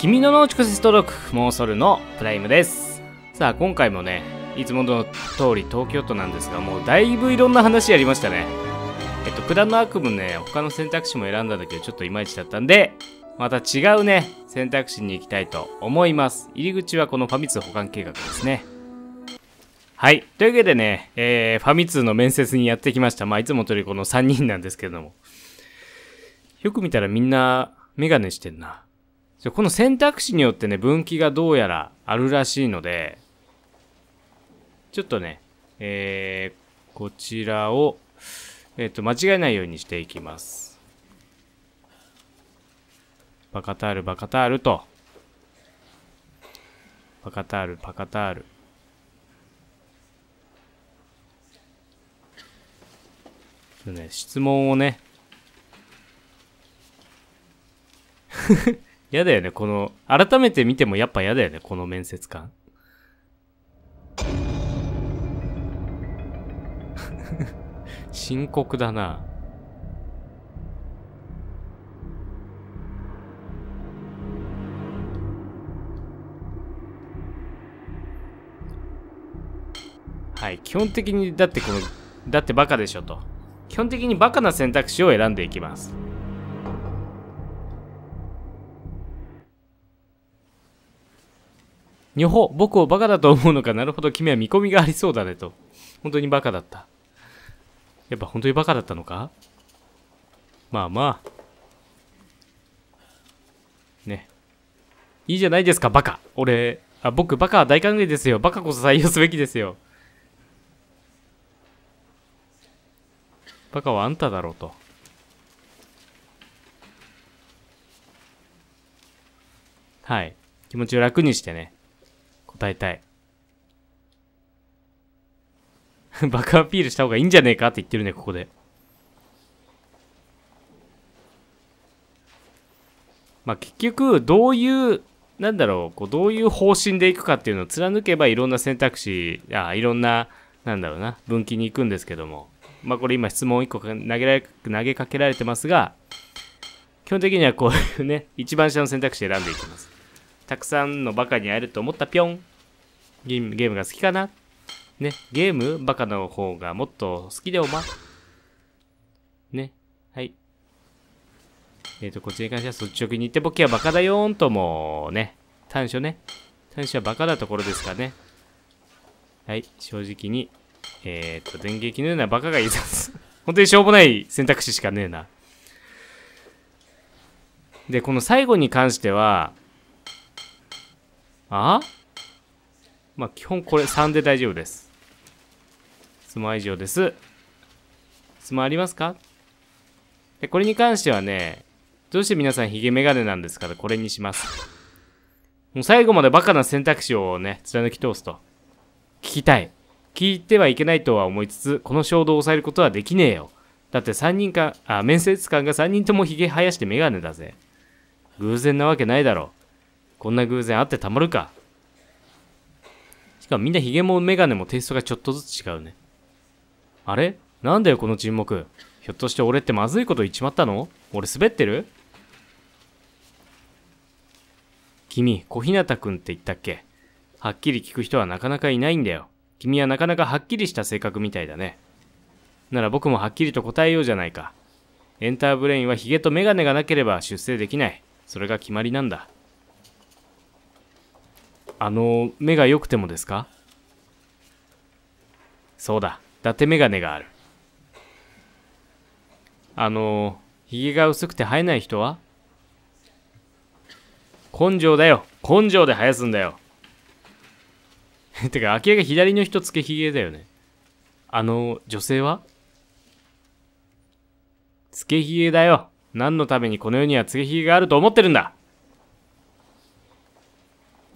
君の脳直接届モーソルのプライムですさあ今回もねいつもの通り東京都なんですがもうだいぶいろんな話やりましたねえっと九段の悪夢ね他の選択肢も選んだんだけどちょっといまいちだったんでまた違うね選択肢に行きたいと思います入り口はこのファミ通保管計画ですねはい。というわけでね、えー、ファミ通の面接にやってきました。まあ、いつもとりこの3人なんですけれども。よく見たらみんな、メガネしてんな。この選択肢によってね、分岐がどうやらあるらしいので、ちょっとね、えー、こちらを、えっ、ー、と、間違えないようにしていきます。バカタール、バカタールと。バカタール、バカタール。ちょっとね、質問をね。嫌だよね、この、改めて見てもやっぱ嫌だよね、この面接官。深刻だな。はい、基本的にだってこのだってバカでしょと基本的にバカな選択肢を選んでいきます女法、僕をバカだと思うのか、なるほど、君は見込みがありそうだねと。本当にバカだった。やっぱ本当にバカだったのかまあまあ。ね。いいじゃないですか、バカ。俺、あ、僕、バカは大歓迎ですよ。バカこそ採用すべきですよ。バカはあんただろうと。はい。気持ちを楽にしてね。大体。バ カアピールした方がいいんじゃねえかって言ってるねここでまあ結局どういうなんだろうこうどういう方針でいくかっていうのを貫けばいろんな選択肢あいろんななんだろうな分岐に行くんですけどもまあこれ今質問1個投げられ投げかけられてますが基本的にはこういうね一番下の選択肢選んでいきますたくさんのバカに会えると思ったぴょんゲーム、ゲームが好きかなね、ゲームバカの方がもっと好きでおま。ね、はい。えっ、ー、と、こっちに関しては率直に言って、僕はバカだよーんともね、短所ね。短所はバカなところですかね。はい、正直に、えっ、ー、と、電撃のようなバカがいます。本当にしょうもない選択肢しかねえな。で、この最後に関しては、あまあ基本これ3で大丈夫です問は以上です質問ありますかでこれに関してはねどうして皆さんヒゲメガネなんですからこれにしますもう最後までバカな選択肢をね貫き通すと聞きたい聞いてはいけないとは思いつつこの衝動を抑えることはできねえよだって3人かあ面接官が3人ともヒゲ生やしてメガネだぜ偶然なわけないだろこんな偶然あってたまるかかもみんなヒゲもメガネもテイストがちょっとずつ違うね。あれなんだよこの沈黙。ひょっとして俺ってまずいこと言っちまったの俺滑ってる君、小日向くんって言ったっけはっきり聞く人はなかなかいないんだよ。君はなかなかはっきりした性格みたいだね。なら僕もはっきりと答えようじゃないか。エンターブレインはヒゲとメガネがなければ出世できない。それが決まりなんだ。あの目が良くてもですかそうだ伊達メガネがあるあのひげが薄くて生えない人は根性だよ根性で生やすんだよ てか明らが左の人つけひげだよねあの女性はつけひげだよ何のためにこの世にはつけひげがあると思ってるんだ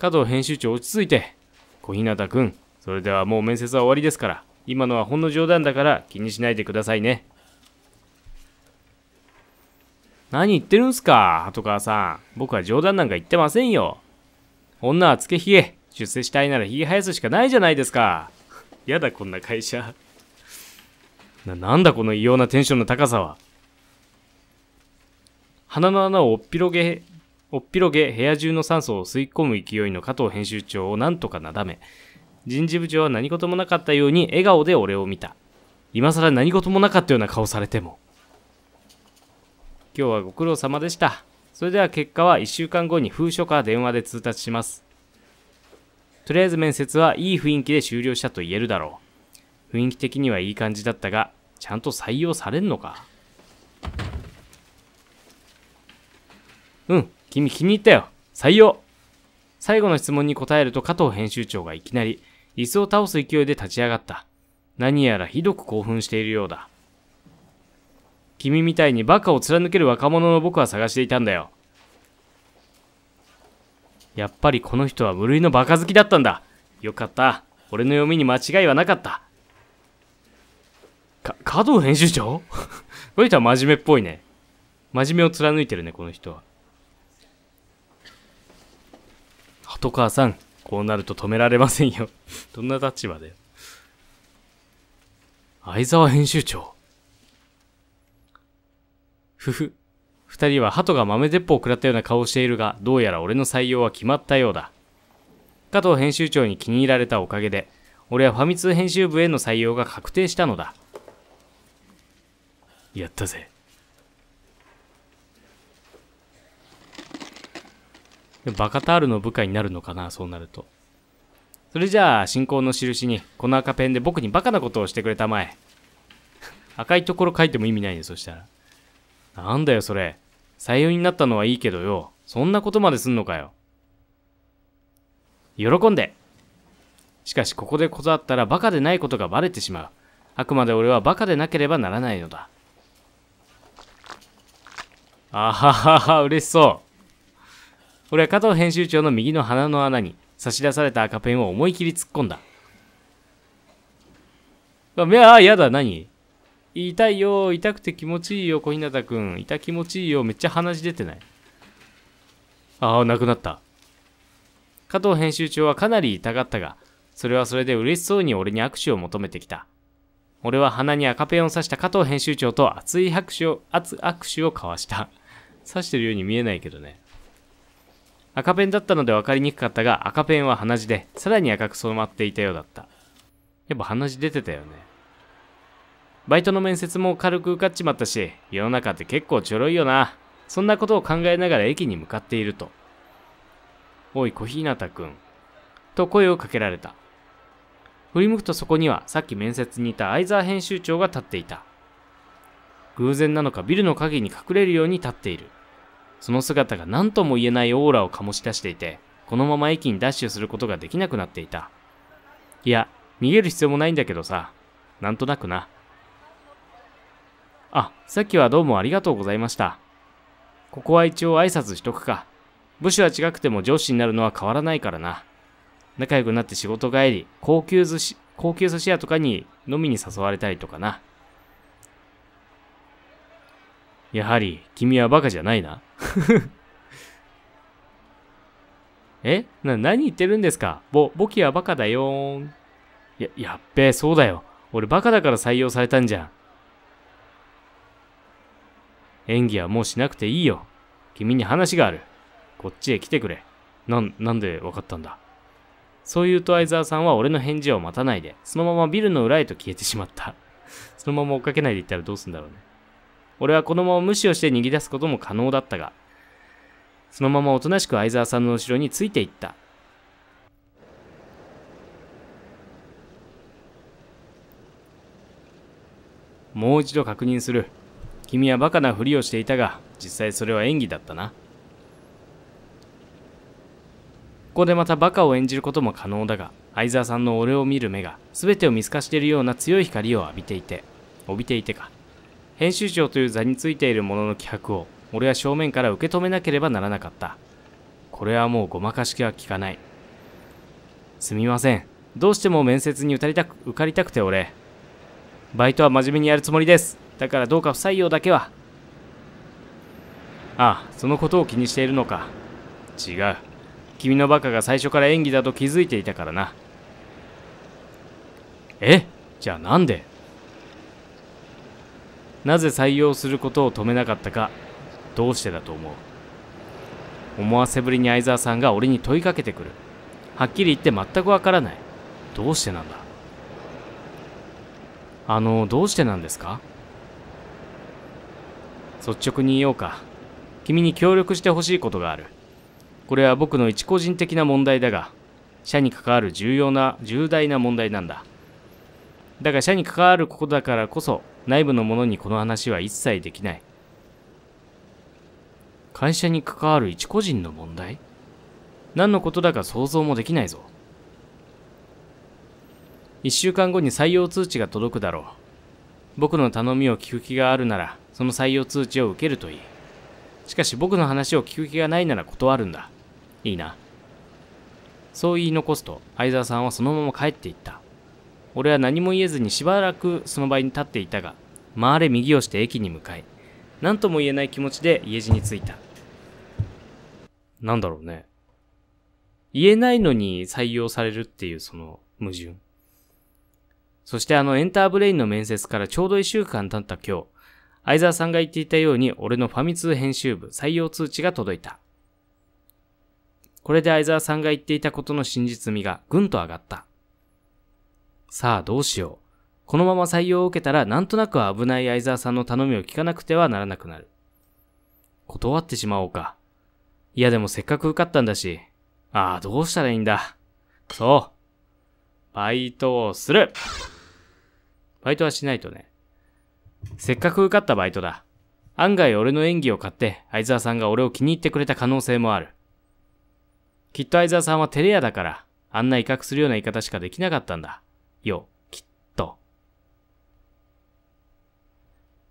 加藤編集長落ち着いて。小日向くん、それではもう面接は終わりですから、今のはほんの冗談だから気にしないでくださいね。何言ってるんすか、鳩川さん。僕は冗談なんか言ってませんよ。女はつけひげ。出世したいならひげ生やすしかないじゃないですか。やだ、こんな会社。な、なんだこの異様なテンションの高さは。鼻の穴をおっぴろげおっぴろげ部屋中の酸素を吸い込む勢いの加藤編集長をなんとかなだめ人事部長は何事もなかったように笑顔で俺を見た今更何事もなかったような顔されても今日はご苦労様でしたそれでは結果は1週間後に封書か電話で通達しますとりあえず面接はいい雰囲気で終了したと言えるだろう雰囲気的にはいい感じだったがちゃんと採用されんのかうん君気に入ったよ。採用。最後の質問に答えると加藤編集長がいきなり、椅子を倒す勢いで立ち上がった。何やらひどく興奮しているようだ。君みたいにバカを貫ける若者の僕は探していたんだよ。やっぱりこの人は無類のバカ好きだったんだ。よかった。俺の読みに間違いはなかった。か、加藤編集長 この人は真面目っぽいね。真面目を貫いてるね、この人は。鳩川さん、こうなると止められませんよ。どんな立場で相沢編集長。ふふ。二人は鳩が豆鉄砲を食らったような顔をしているが、どうやら俺の採用は決まったようだ。加藤編集長に気に入られたおかげで、俺はファミ通編集部への採用が確定したのだ。やったぜ。でもバカタールの部下になるのかな、そうなると。それじゃあ、信仰の印に、この赤ペンで僕にバカなことをしてくれたまえ。赤いところ書いても意味ないね、そしたら。なんだよ、それ。採用になったのはいいけどよ。そんなことまですんのかよ。喜んでしかし、ここで断ったらバカでないことがバレてしまう。あくまで俺はバカでなければならないのだ。あははは、嬉しそう。俺は加藤編集長の右の鼻の穴に差し出された赤ペンを思い切り突っ込んだ。あ、目は嫌だ、何痛いよ、痛くて気持ちいいよ、小日向くん。痛気持ちいいよ、めっちゃ鼻血出てない。ああ、亡くなった。加藤編集長はかなり痛かったが、それはそれで嬉しそうに俺に握手を求めてきた。俺は鼻に赤ペンを刺した加藤編集長と熱い拍手を、熱握手を交わした。刺してるように見えないけどね。赤ペンだったので分かりにくかったが赤ペンは鼻血でさらに赤く染まっていたようだったやっぱ鼻血出てたよねバイトの面接も軽く受かっちまったし世の中って結構ちょろいよなそんなことを考えながら駅に向かっているとおい小日向くんと声をかけられた振り向くとそこにはさっき面接にいた相沢編集長が立っていた偶然なのかビルの陰に隠れるように立っているその姿が何とも言えないオーラを醸し出していて、このまま駅にダッシュすることができなくなっていた。いや、逃げる必要もないんだけどさ。なんとなくな。あ、さっきはどうもありがとうございました。ここは一応挨拶しとくか。部署は違くても上司になるのは変わらないからな。仲良くなって仕事帰り、高級寿司、高級寿司屋とかに飲みに誘われたりとかな。やはり、君はバカじゃないな。えな、何言ってるんですかぼ、ボキはバカだよーん。や、やっべえ、そうだよ。俺バカだから採用されたんじゃん。演技はもうしなくていいよ。君に話がある。こっちへ来てくれ。ななんで分かったんだそう言うと相沢さんは俺の返事を待たないで、そのままビルの裏へと消えてしまった。そのまま追っかけないで行ったらどうすんだろうね。俺はのまま無視をして逃げ出すことも可能だったが、そのままおとなしく相沢さんの後ろについていった。もう一度確認する。君はバカなふりをしていたが、実際それは演技だったな。ここでまたバカを演じることも可能だが、相沢さんの俺を見る目が、全てを見透かしているような強い光を浴びていて、帯びていてか、編集長という座についているものの気迫を俺は正面から受け止めなければならなかったこれはもうごまかしが効かないすみませんどうしても面接に受たりたく受かりたくて俺バイトは真面目にやるつもりですだからどうか不採用だけはああそのことを気にしているのか違う君のバカが最初から演技だと気づいていたからなえじゃあなんでなぜ採用することを止めなかったかどうしてだと思う思わせぶりに相沢さんが俺に問いかけてくるはっきり言って全くわからないどうしてなんだあのどうしてなんですか率直に言おうか君に協力してほしいことがあるこれは僕の一個人的な問題だが社に関わる重要な重大な問題なんだだが社に関わることだからこそ内部の者にこの話は一切できない。会社に関わる一個人の問題何のことだか想像もできないぞ。一週間後に採用通知が届くだろう。僕の頼みを聞く気があるなら、その採用通知を受けるといい。しかし僕の話を聞く気がないなら断るんだ。いいな。そう言い残すと、相沢さんはそのまま帰っていった。俺は何も言えずにしばらくその場に立っていたが回れ右をして駅に向かい何とも言えない気持ちで家路に着いたなんだろうね言えないのに採用されるっていうその矛盾そしてあのエンターブレインの面接からちょうど一週間経った今日相沢さんが言っていたように俺のファミ通編集部採用通知が届いたこれで相沢さんが言っていたことの真実味がぐんと上がったさあどうしよう。このまま採用を受けたらなんとなく危ない相沢さんの頼みを聞かなくてはならなくなる。断ってしまおうか。いやでもせっかく受かったんだし。ああ、どうしたらいいんだ。そう。バイトをするバイトはしないとね。せっかく受かったバイトだ。案外俺の演技を買って、相沢さんが俺を気に入ってくれた可能性もある。きっと相沢さんは照れ屋だから、あんな威嚇するような言い方しかできなかったんだ。よ、きっと。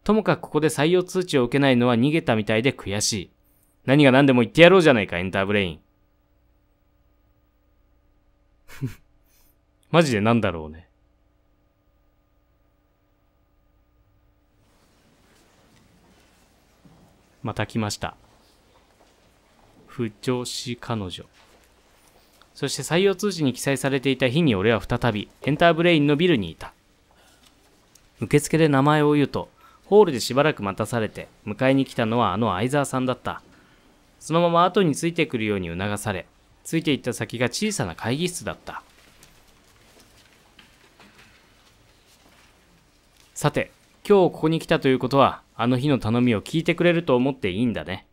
ともかくここで採用通知を受けないのは逃げたみたいで悔しい。何が何でも言ってやろうじゃないか、エンターブレイン。マジでなんだろうね。また来ました。不調子彼女。そして採用通知に記載されていた日に俺は再び、エンターブレインのビルにいた。受付で名前を言うと、ホールでしばらく待たされて、迎えに来たのはあの相沢さんだった。そのまま後についてくるように促され、ついていった先が小さな会議室だった。さて、今日ここに来たということは、あの日の頼みを聞いてくれると思っていいんだね。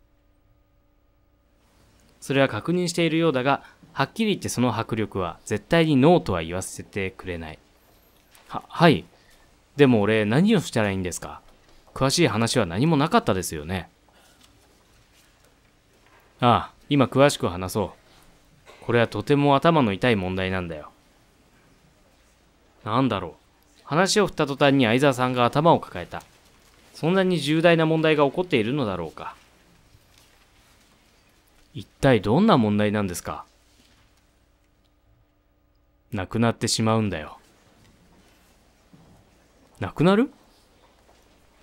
それは確認しているようだが、はっきり言ってその迫力は絶対にノーとは言わせてくれない。は、はい。でも俺何をしたらいいんですか詳しい話は何もなかったですよね。ああ、今詳しく話そう。これはとても頭の痛い問題なんだよ。なんだろう。話を振った途端に相沢さんが頭を抱えた。そんなに重大な問題が起こっているのだろうか。一体どんな問題なんですかなくなってしまうんだよ。なくなる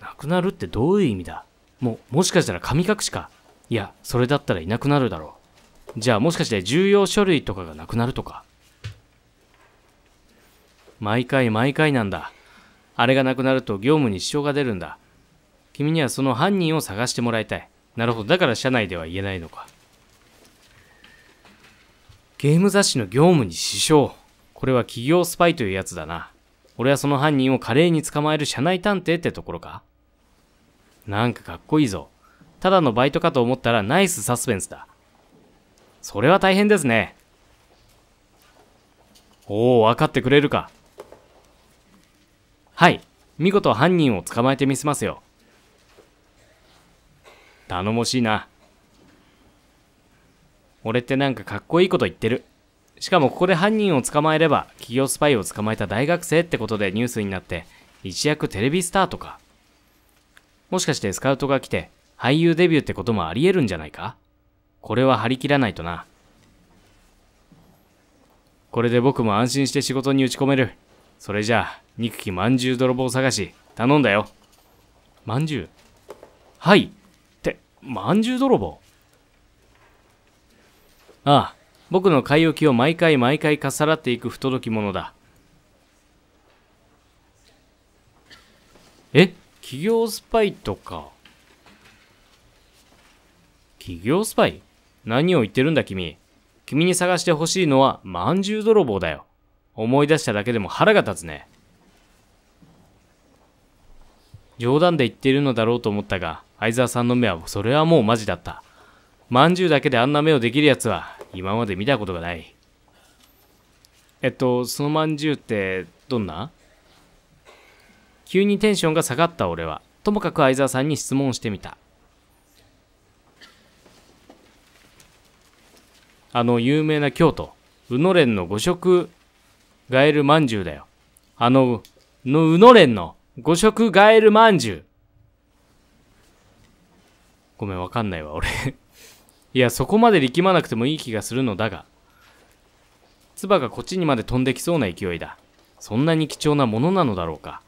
なくなるってどういう意味だもう、もしかしたら神隠しか。いや、それだったらいなくなるだろう。じゃあもしかして重要書類とかがなくなるとか。毎回毎回なんだ。あれがなくなると業務に支障が出るんだ。君にはその犯人を探してもらいたい。なるほど。だから社内では言えないのか。ゲーム雑誌の業務に支障。これは企業スパイというやつだな。俺はその犯人を華麗に捕まえる社内探偵ってところかなんかかっこいいぞ。ただのバイトかと思ったらナイスサスペンスだ。それは大変ですね。おお、分かってくれるか。はい。見事犯人を捕まえてみせますよ。頼もしいな。俺ってなんかかっこいいこと言ってる。しかもここで犯人を捕まえれば、企業スパイを捕まえた大学生ってことでニュースになって、一躍テレビスターとか。もしかしてスカウトが来て、俳優デビューってこともあり得るんじゃないかこれは張り切らないとな。これで僕も安心して仕事に打ち込める。それじゃあ、憎きまんじゅう泥棒探し、頼んだよ。まんじゅうはい。って、まんじゅう泥棒ああ、僕の買い置きを毎回毎回かっさらっていく不届き者だ。え企業スパイとか。企業スパイ何を言ってるんだ君。君に探してほしいのはまんじゅう泥棒だよ。思い出しただけでも腹が立つね。冗談で言ってるのだろうと思ったが、相沢さんの目はそれはもうマジだった。まんじゅうだけであんな目をできるやつは今まで見たことがない。えっと、そのまんじゅうってどんな急にテンションが下がった俺は、ともかく相沢さんに質問してみた。あの有名な京都、うのれんの五色ガエルまんじゅうだよ。あの、のうのれんの五色ガエルまんじゅう。ごめん、わかんないわ、俺いやそこまで力まなくてもいい気がするのだが唾がこっちにまで飛んできそうな勢いだそんなに貴重なものなのだろうか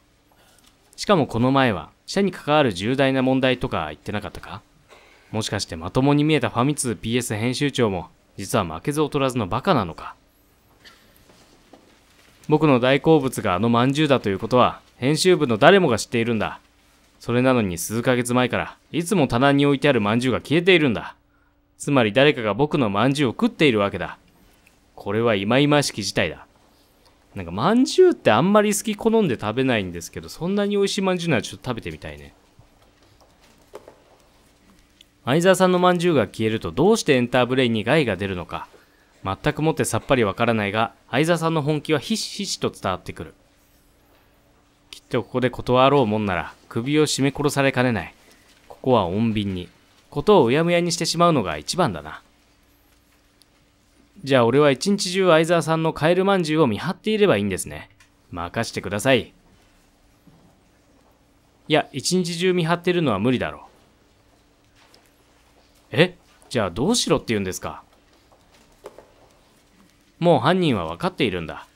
しかもこの前は社に関わる重大な問題とか言ってなかったかもしかしてまともに見えたファミ通 PS 編集長も実は負けず劣らずのバカなのか僕の大好物があのまんじゅうだということは編集部の誰もが知っているんだそれなのに数ヶ月前からいつも棚に置いてあるまんじゅうが消えているんだつまり誰かが僕の饅頭を食っているわけだ。これは忌々しき事態だ。なんか饅頭ってあんまり好き好んで食べないんですけど、そんなに美味しい饅頭ならちょっと食べてみたいね。相沢さんの饅頭が消えるとどうしてエンターブレインに害が出るのか。全くもってさっぱりわからないが、相沢さんの本気はひしひしと伝わってくる。きっとここで断ろうもんなら、首を絞め殺されかねない。ここは穏便に。ことをうやむやにしてしまうのが一番だな。じゃあ俺は一日中相沢さんのカエルまんじゅうを見張っていればいいんですね。任してください。いや、一日中見張ってるのは無理だろう。えじゃあどうしろって言うんですかもう犯人は分かっているんだ。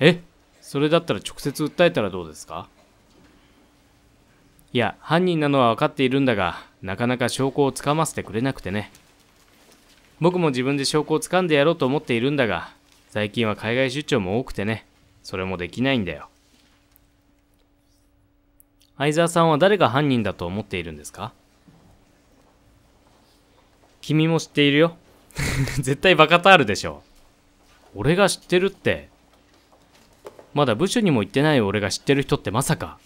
えそれだったら直接訴えたらどうですかいや、犯人なのは分かっているんだが、なかなか証拠をつかませてくれなくてね。僕も自分で証拠をつかんでやろうと思っているんだが、最近は海外出張も多くてね、それもできないんだよ。相沢さんは誰が犯人だと思っているんですか君も知っているよ。絶対バカタールでしょ。俺が知ってるって。まだ部署にも行ってない俺が知ってる人ってまさか。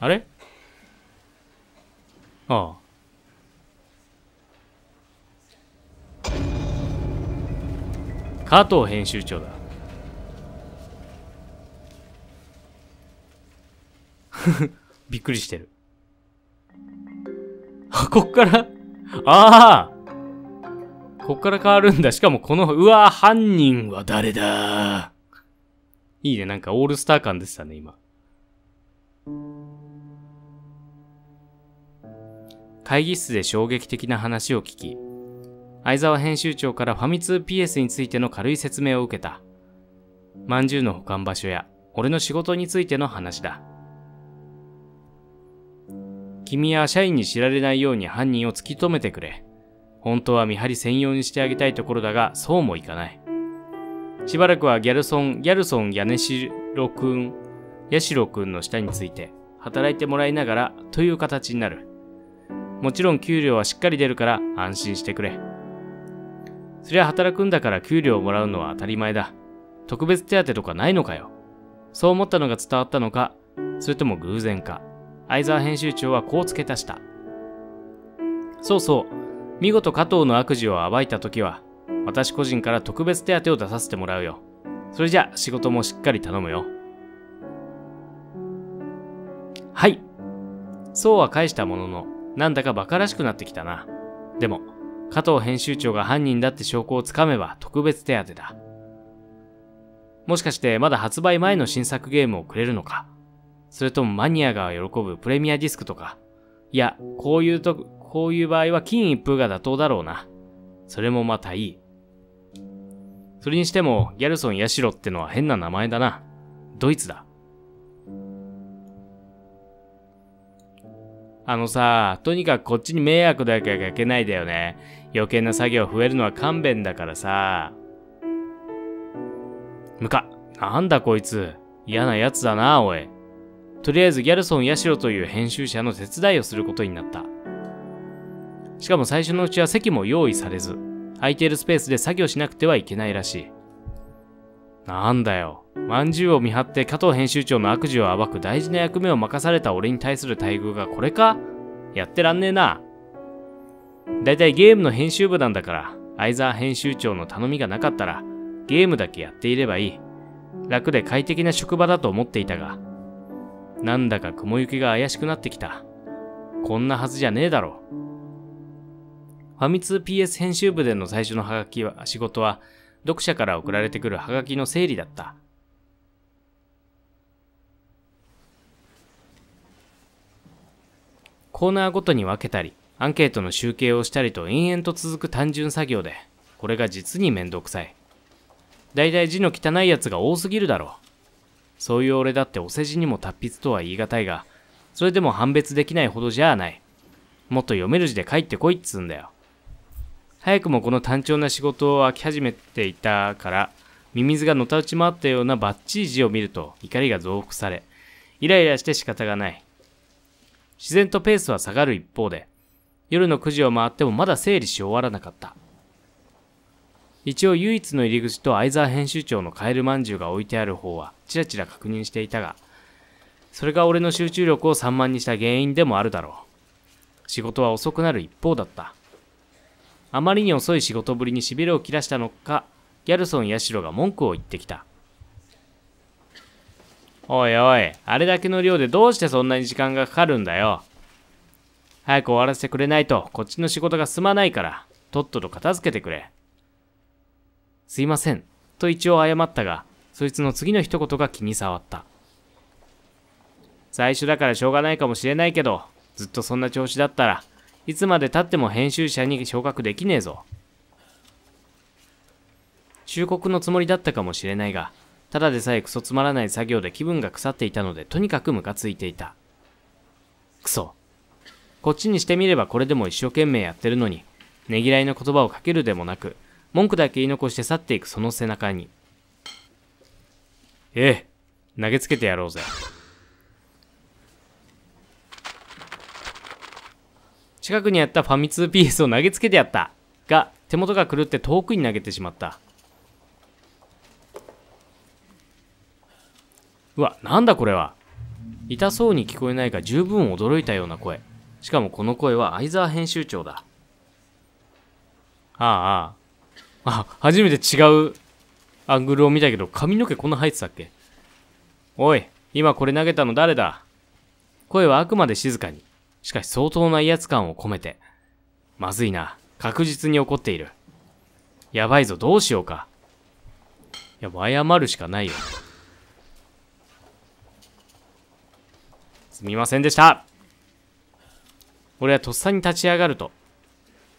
あれああ。加藤編集長だ びっくりしてるあこっからああこっから変わるんだしかもこのうわ犯人は誰だいいねなんかオールスター感でしたね今会議室で衝撃的な話を聞き、相沢編集長からファミ通 PS についての軽い説明を受けた。まんじゅうの保管場所や、俺の仕事についての話だ。君は社員に知られないように犯人を突き止めてくれ。本当は見張り専用にしてあげたいところだが、そうもいかない。しばらくはギャルソン、ギャルソン、ヤネシロくん、ヤシロくんの下について働いてもらいながらという形になる。もちろん給料はしっかり出るから安心してくれ。そりゃ働くんだから給料をもらうのは当たり前だ。特別手当とかないのかよ。そう思ったのが伝わったのか、それとも偶然か。相沢編集長はこう付け足した。そうそう。見事加藤の悪事を暴いた時は、私個人から特別手当を出させてもらうよ。それじゃ仕事もしっかり頼むよ。はい。そうは返したものの、なんだか馬鹿らしくなってきたな。でも、加藤編集長が犯人だって証拠をつかめば特別手当だ。もしかしてまだ発売前の新作ゲームをくれるのかそれともマニアが喜ぶプレミアディスクとかいや、こういうと、こういう場合は金一封が妥当だろうな。それもまたいい。それにしても、ギャルソン・ヤシロってのは変な名前だな。ドイツだ。あのさ、とにかくこっちに迷惑だけかけないだよね。余計な作業増えるのは勘弁だからさ。むか、なんだこいつ。嫌なやつだな、おい。とりあえずギャルソン・ヤシロという編集者の手伝いをすることになった。しかも最初のうちは席も用意されず、空いているスペースで作業しなくてはいけないらしい。なんだよ。まんじゅうを見張って加藤編集長の悪事を暴く大事な役目を任された俺に対する待遇がこれかやってらんねえな。だいたいゲームの編集部なんだから、相沢編集長の頼みがなかったら、ゲームだけやっていればいい。楽で快適な職場だと思っていたが、なんだか雲行きが怪しくなってきた。こんなはずじゃねえだろ。ファミ通 PS 編集部での最初のハガキは仕事は、読者から送られてくるハガキの整理だった。コーナーごとに分けたり、アンケートの集計をしたりと延々と続く単純作業で、これが実に面倒くさい。だいたい字の汚いやつが多すぎるだろう。そういう俺だってお世辞にも達筆とは言い難いが、それでも判別できないほどじゃあない。もっと読める字で書いてこいっつうんだよ。早くもこの単調な仕事を飽き始めていたから、ミミズがのたうち回ったようなバッチリ字を見ると怒りが増幅され、イライラして仕方がない。自然とペースは下がる一方で、夜の9時を回ってもまだ整理し終わらなかった。一応唯一の入り口と相沢編集長のカエルまんじゅうが置いてある方はチラチラ確認していたが、それが俺の集中力を散漫にした原因でもあるだろう。仕事は遅くなる一方だった。あまりに遅い仕事ぶりにしびれを切らしたのかギャルソン八代が文句を言ってきたおいおいあれだけの量でどうしてそんなに時間がかかるんだよ早く終わらせてくれないとこっちの仕事が進まないからとっとと片付けてくれすいませんと一応謝ったがそいつの次の一言が気に障った最初だからしょうがないかもしれないけどずっとそんな調子だったらいつまでたっても編集者に昇格できねえぞ。忠告のつもりだったかもしれないが、ただでさえクソつまらない作業で気分が腐っていたので、とにかくムカついていた。クソ。こっちにしてみればこれでも一生懸命やってるのに、ねぎらいの言葉をかけるでもなく、文句だけ言い残して去っていくその背中に。ええ、投げつけてやろうぜ。近くにあったファミ通ピースを投げつけてやったが手元が狂って遠くに投げてしまったうわなんだこれは痛そうに聞こえないが十分驚いたような声しかもこの声は相沢編集長だああああ初めて違うアングルを見たけど髪の毛こんな生えてたっけおい今これ投げたの誰だ声はあくまで静かにしかし相当な威圧感を込めて。まずいな。確実に怒っている。やばいぞ、どうしようか。いや、謝るしかないよ。すみませんでした。俺はとっさに立ち上がると、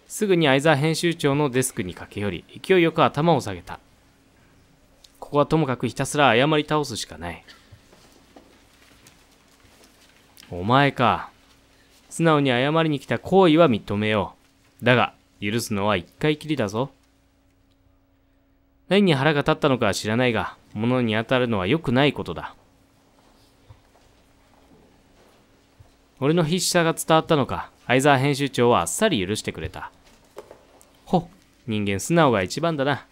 すぐに相沢編集長のデスクに駆け寄り、勢いよく頭を下げた。ここはともかくひたすら謝り倒すしかない。お前か。素直に謝りに来た行為は認めよう。だが、許すのは一回きりだぞ。何に腹が立ったのかは知らないが、物に当たるのは良くないことだ。俺の必死さが伝わったのか、相沢編集長はあっさり許してくれた。ほ、っ、人間素直が一番だな。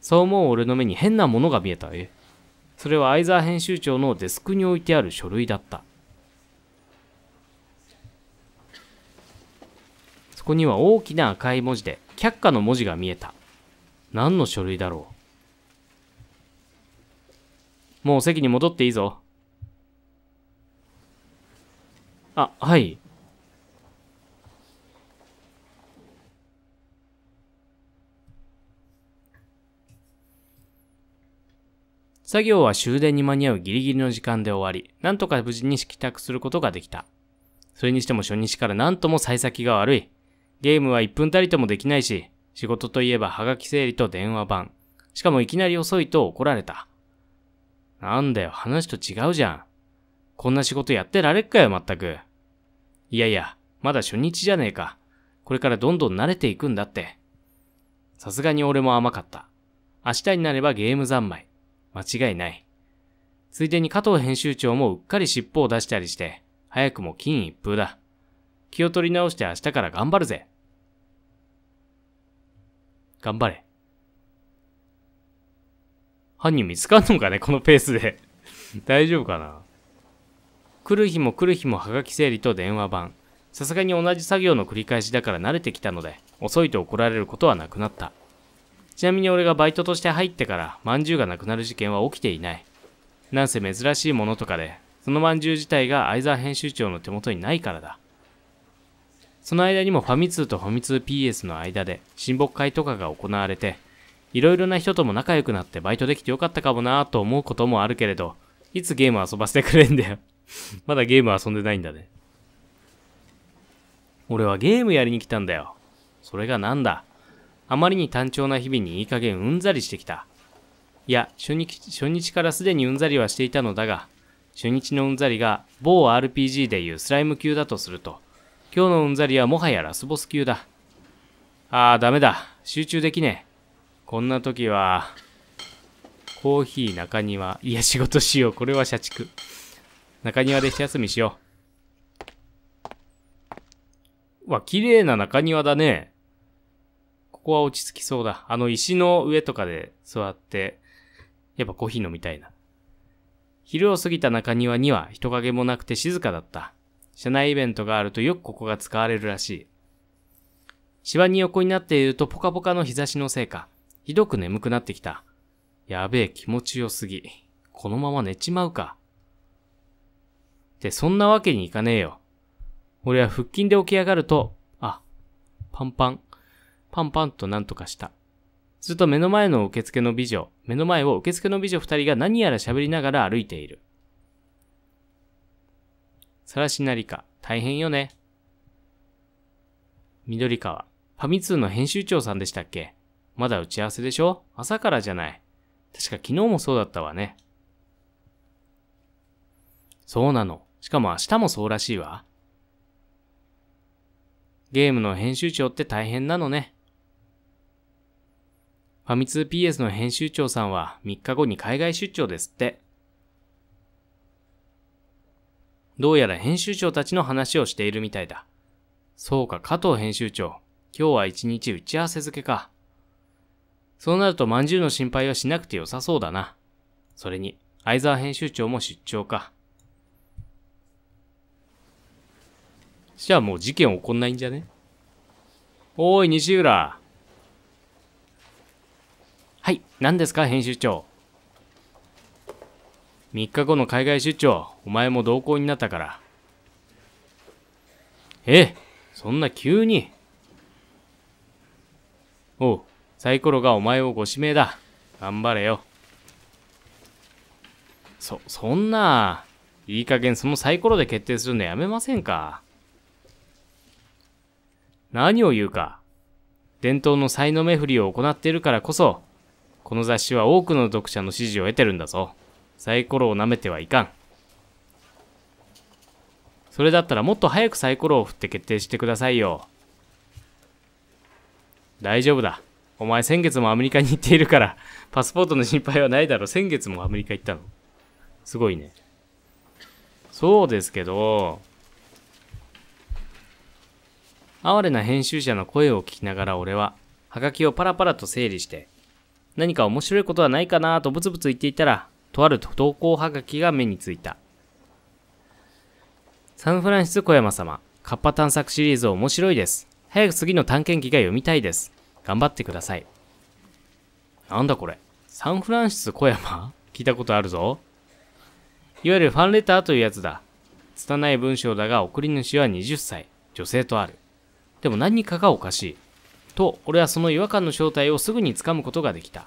そう思う俺の目に変なものが見えた。えそれは相沢編集長のデスクに置いてある書類だった。ここには大きな赤い文字で、却下の文字が見えた。何の書類だろう。もう席に戻っていいぞ。あ、はい。作業は終電に間に合うギリギリの時間で終わり、なんとか無事に帰宅することができた。それにしても初日から何とも幸先が悪い。ゲームは1分たりともできないし、仕事といえばハガキ整理と電話番。しかもいきなり遅いと怒られた。なんだよ、話と違うじゃん。こんな仕事やってられっかよ、まったく。いやいや、まだ初日じゃねえか。これからどんどん慣れていくんだって。さすがに俺も甘かった。明日になればゲーム三昧。間違いない。ついでに加藤編集長もうっかり尻尾を出したりして、早くも金一風だ。気を取り直して明日から頑張るぜ。頑張れ。犯人見つかんのかねこのペースで 大丈夫かな来る日も来る日もはがき整理と電話番。さすがに同じ作業の繰り返しだから慣れてきたので、遅いと怒られることはなくなった。ちなみに俺がバイトとして入ってから、まんじゅうがなくなる事件は起きていない。なんせ珍しいものとかで、そのまんじゅう自体が相沢編集長の手元にないからだ。その間にもファミ通とファミ通 PS の間で親睦会とかが行われて、いろいろな人とも仲良くなってバイトできてよかったかもなぁと思うこともあるけれど、いつゲーム遊ばせてくれんだよ まだゲーム遊んでないんだね。俺はゲームやりに来たんだよ。それがなんだ。あまりに単調な日々にいい加減うんざりしてきた。いや、初日初日からすでにうんざりはしていたのだが、初日のうんざりが某 RPG でいうスライム級だとすると、今日のうんざりはもはやラスボス級だ。ああ、ダメだ。集中できねえ。こんな時は、コーヒー中庭。いや、仕事しよう。これは社畜。中庭で一休みしよう。わ、綺麗な中庭だね。ここは落ち着きそうだ。あの石の上とかで座って、やっぱコーヒー飲みたいな。昼を過ぎた中庭には人影もなくて静かだった。社内イベントがあるとよくここが使われるらしい。芝に横になっているとポカポカの日差しのせいか、ひどく眠くなってきた。やべえ気持ちよすぎ。このまま寝ちまうか。ってそんなわけにいかねえよ。俺は腹筋で起き上がると、あ、パンパン、パンパンと何とかした。すると目の前の受付の美女、目の前を受付の美女二人が何やら喋りながら歩いている。さらしなりか、大変よね。緑川、ファミ通の編集長さんでしたっけまだ打ち合わせでしょ朝からじゃない。確か昨日もそうだったわね。そうなの。しかも明日もそうらしいわ。ゲームの編集長って大変なのね。ファミ通 PS の編集長さんは3日後に海外出張ですって。どうやら編集長たちの話をしているみたいだ。そうか、加藤編集長。今日は一日打ち合わせ付けか。そうなるとまんじゅうの心配はしなくて良さそうだな。それに、相沢編集長も出張か。じゃあもう事件起こんないんじゃねおーい、西浦。はい、何ですか、編集長。3日後の海外出張、お前も同行になったから。えそんな急におう、サイコロがお前をご指名だ。頑張れよ。そ、そんな、いい加減そのサイコロで決定するのやめませんか。何を言うか。伝統の才能目振りを行っているからこそ、この雑誌は多くの読者の支持を得てるんだぞ。サイコロを舐めてはいかん。それだったらもっと早くサイコロを振って決定してくださいよ。大丈夫だ。お前先月もアメリカに行っているから、パスポートの心配はないだろ。先月もアメリカ行ったの。すごいね。そうですけど、哀れな編集者の声を聞きながら俺は、はがきをパラパラと整理して、何か面白いことはないかなとブツブツ言っていたら、とある投稿はがきが目についた。サンフランシス小山様、カッパ探索シリーズ面白いです。早く次の探検記が読みたいです。頑張ってください。なんだこれ。サンフランシス小山聞いたことあるぞ。いわゆるファンレターというやつだ。拙い文章だが送り主は20歳。女性とある。でも何かがおかしい。と、俺はその違和感の正体をすぐにつかむことができた。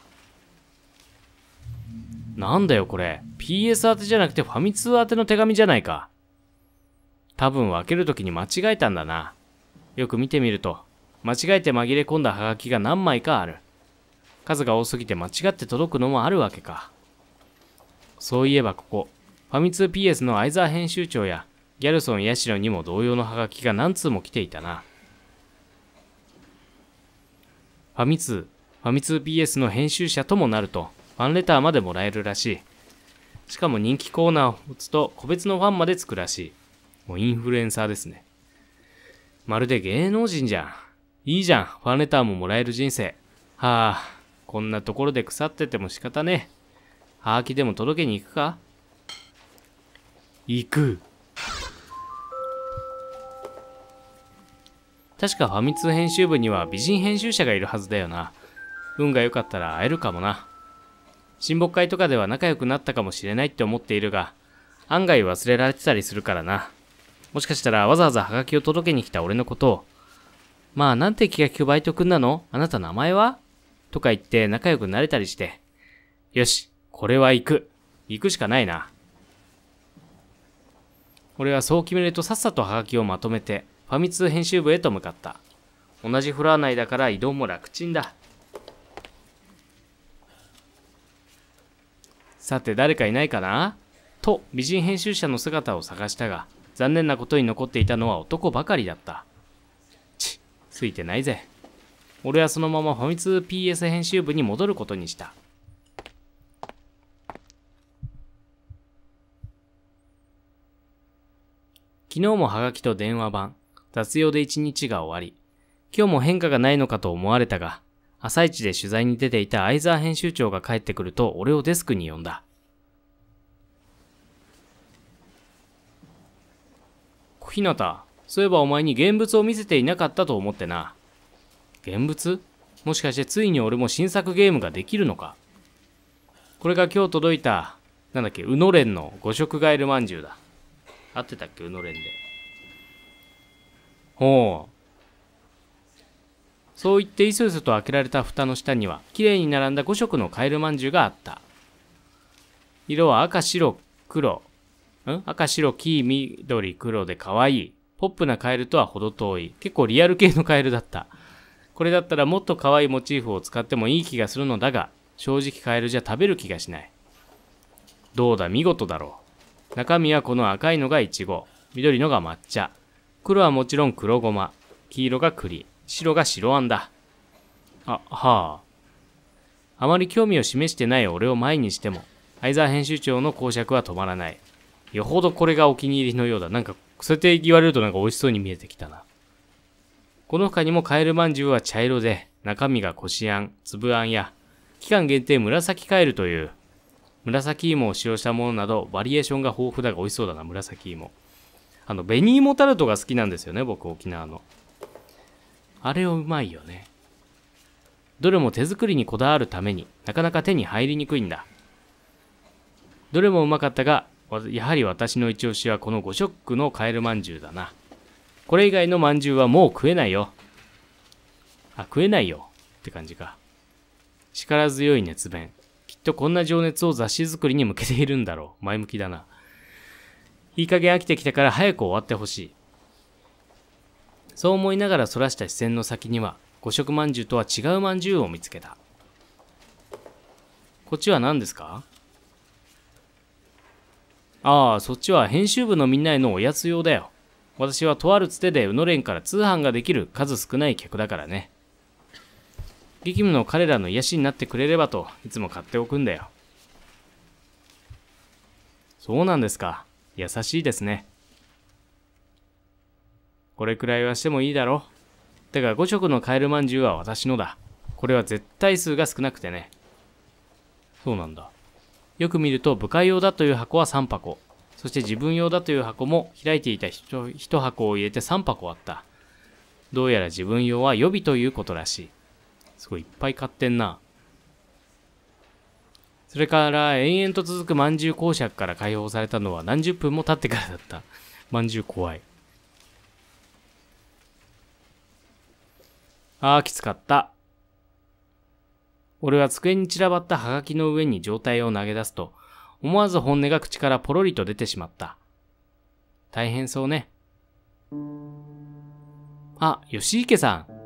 なんだよこれ。PS 宛てじゃなくてファミ通宛ての手紙じゃないか。多分分けるときに間違えたんだな。よく見てみると、間違えて紛れ込んだハガキが何枚かある。数が多すぎて間違って届くのもあるわけか。そういえばここ、ファミ通 PS の相沢編集長やギャルソン・ヤシロにも同様のハガキが何通も来ていたな。ファミ通、ファミ通 PS の編集者ともなると、ファンレターまでもらえるらしい。しかも人気コーナーを打つと個別のファンまでつくらしい。もうインフルエンサーですね。まるで芸能人じゃん。いいじゃん。ファンレターももらえる人生。はあ、こんなところで腐ってても仕方ねえ。はがきでも届けに行くか行く。確かファミ通編集部には美人編集者がいるはずだよな。運が良かったら会えるかもな。親睦会とかでは仲良くなったかもしれないって思っているが、案外忘れられてたりするからな。もしかしたらわざわざハガキを届けに来た俺のことを、まあなんて気が利くバイトくんなのあなた名前はとか言って仲良くなれたりして。よし、これは行く。行くしかないな。俺はそう決めるとさっさとハガキをまとめて、ファミ通編集部へと向かった。同じフロア内だから移動も楽ちんだ。さて誰かいないかなと美人編集者の姿を探したが残念なことに残っていたのは男ばかりだったちついてないぜ俺はそのままファミ通 PS 編集部に戻ることにした昨日もハガキと電話番雑用で一日が終わり今日も変化がないのかと思われたが朝一で取材に出ていた相沢編集長が帰ってくると俺をデスクに呼んだ。小日向、そういえばお前に現物を見せていなかったと思ってな。現物もしかしてついに俺も新作ゲームができるのかこれが今日届いた、なんだっけ、うのれんの五色ガエルまんじゅうだ。合ってたっけ、うのれんで。ほう。そう言っていそいそと開けられた蓋の下には、きれいに並んだ5色のカエルまんじゅうがあった。色は赤、白、黒。ん赤、白、黄、緑、黒で可愛い。ポップなカエルとは程遠い。結構リアル系のカエルだった。これだったらもっと可愛いモチーフを使ってもいい気がするのだが、正直カエルじゃ食べる気がしない。どうだ、見事だろう。中身はこの赤いのがイチゴ、緑のが抹茶、黒はもちろん黒ごま、黄色が栗、白が白あんだ。あ、はあ。あまり興味を示してない俺を前にしても、相沢編集長の講釈は止まらない。よほどこれがお気に入りのようだ。なんか、そうやって言われるとなんか美味しそうに見えてきたな。この他にもカエルまんじゅうは茶色で、中身がこしあん、粒あんや、期間限定紫カエルという、紫芋を使用したものなど、バリエーションが豊富だが美味しそうだな、紫芋。あの、紅芋タルトが好きなんですよね、僕、沖縄の。あれをうまいよね。どれも手作りにこだわるためになかなか手に入りにくいんだ。どれもうまかったが、やはり私のイチオシはこの5ショックのカエルまんじゅうだな。これ以外のまんじゅうはもう食えないよ。あ、食えないよ。って感じか。力強い熱弁。きっとこんな情熱を雑誌作りに向けているんだろう。前向きだな。いい加減飽きてきたから早く終わってほしい。そう思いながらそらした視線の先には五色まんじゅうとは違うまんじゅうを見つけたこっちは何ですかああそっちは編集部のみんなへのおやつ用だよ私はとあるつてでうのれんから通販ができる数少ない客だからね激務の彼らの癒しになってくれればといつも買っておくんだよそうなんですか優しいですねこれくらいはしてもいいだろう。だが5色のカエルまんじゅうは私のだ。これは絶対数が少なくてね。そうなんだ。よく見ると部下用だという箱は3箱。そして自分用だという箱も開いていた 1, 1箱を入れて3箱あった。どうやら自分用は予備ということらしい。すごいいっぱい買ってんな。それから延々と続くまんじゅう講釈から解放されたのは何十分も経ってからだった。まんじゅう怖い。ああ、きつかった。俺は机に散らばったハガキの上に状態を投げ出すと、思わず本音が口からポロリと出てしまった。大変そうね。あ、吉池さん。